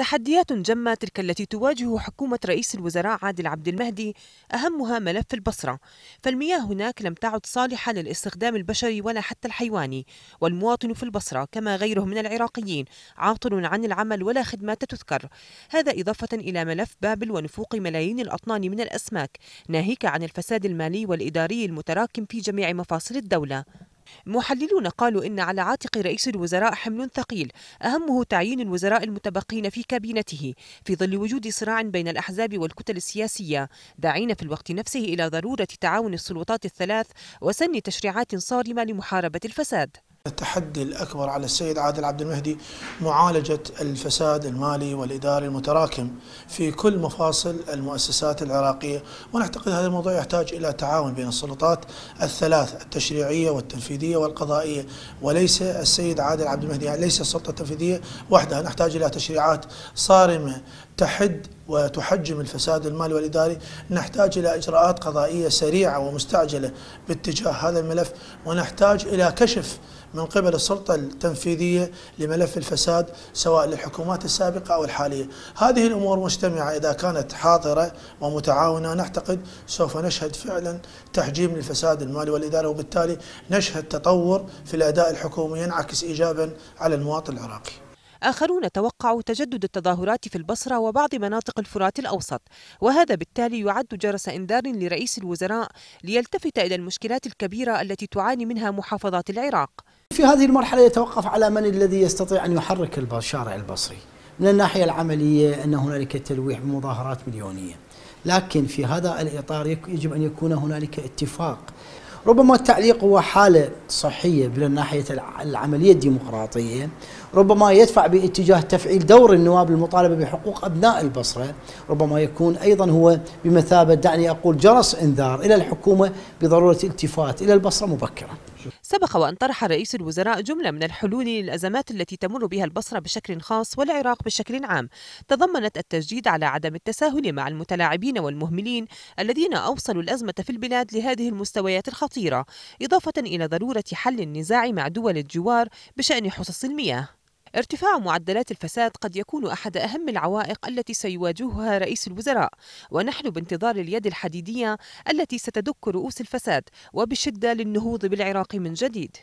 تحديات جمة تلك التي تواجه حكومة رئيس الوزراء عادل عبد المهدي أهمها ملف البصرة فالمياه هناك لم تعد صالحة للاستخدام البشري ولا حتى الحيواني والمواطن في البصرة كما غيره من العراقيين عاطل عن العمل ولا خدمات تذكر هذا إضافة إلى ملف بابل ونفوق ملايين الأطنان من الأسماك ناهيك عن الفساد المالي والإداري المتراكم في جميع مفاصل الدولة محللون قالوا إن على عاتق رئيس الوزراء حمل ثقيل أهمه تعيين الوزراء المتبقين في كابينته في ظل وجود صراع بين الأحزاب والكتل السياسية داعين في الوقت نفسه إلى ضرورة تعاون السلطات الثلاث وسن تشريعات صارمة لمحاربة الفساد التحدي الأكبر على السيد عادل عبد المهدي معالجة الفساد المالي والإداري المتراكم في كل مفاصل المؤسسات العراقية ونعتقد هذا الموضوع يحتاج إلى تعاون بين السلطات الثلاث التشريعية والتنفيذية والقضائية وليس السيد عادل عبد المهدي يعني ليس السلطة التنفيذية وحدها نحتاج إلى تشريعات صارمة تحد وتحجم الفساد المالي والإداري نحتاج إلى إجراءات قضائية سريعة ومستعجلة باتجاه هذا الملف ونحتاج إلى كشف من قبل السلطة التنفيذية لملف الفساد سواء للحكومات السابقة أو الحالية هذه الأمور مجتمعة إذا كانت حاضرة ومتعاونة نعتقد سوف نشهد فعلا تحجيم للفساد المالي والإداري وبالتالي نشهد تطور في الأداء الحكومي ينعكس إيجابا على المواطن العراقي آخرون توقعوا تجدد التظاهرات في البصرة وبعض مناطق الفرات الأوسط وهذا بالتالي يعد جرس إنذار لرئيس الوزراء ليلتفت إلى المشكلات الكبيرة التي تعاني منها محافظات العراق في هذه المرحلة يتوقف على من الذي يستطيع أن يحرك الشارع البصري من الناحية العملية أن هنالك تلويح بمظاهرات مليونية لكن في هذا الإطار يجب أن يكون هنالك اتفاق ربما التعليق هو حالة صحية من ناحية العملية الديمقراطية ربما يدفع باتجاه تفعيل دور النواب للمطالبة بحقوق أبناء البصرة ربما يكون أيضا هو بمثابة دعني أقول جرس إنذار إلى الحكومة بضرورة التفات إلى البصرة مبكرا سبق وأن طرح رئيس الوزراء جملة من الحلول للأزمات التي تمر بها البصرة بشكل خاص والعراق بشكل عام تضمنت التشديد على عدم التساهل مع المتلاعبين والمهملين الذين أوصلوا الأزمة في البلاد لهذه المستويات الخطيرة إضافة إلى ضرورة حل النزاع مع دول الجوار بشأن حصص المياه ارتفاع معدلات الفساد قد يكون أحد أهم العوائق التي سيواجهها رئيس الوزراء ونحن بانتظار اليد الحديدية التي ستدك رؤوس الفساد وبشدة للنهوض بالعراق من جديد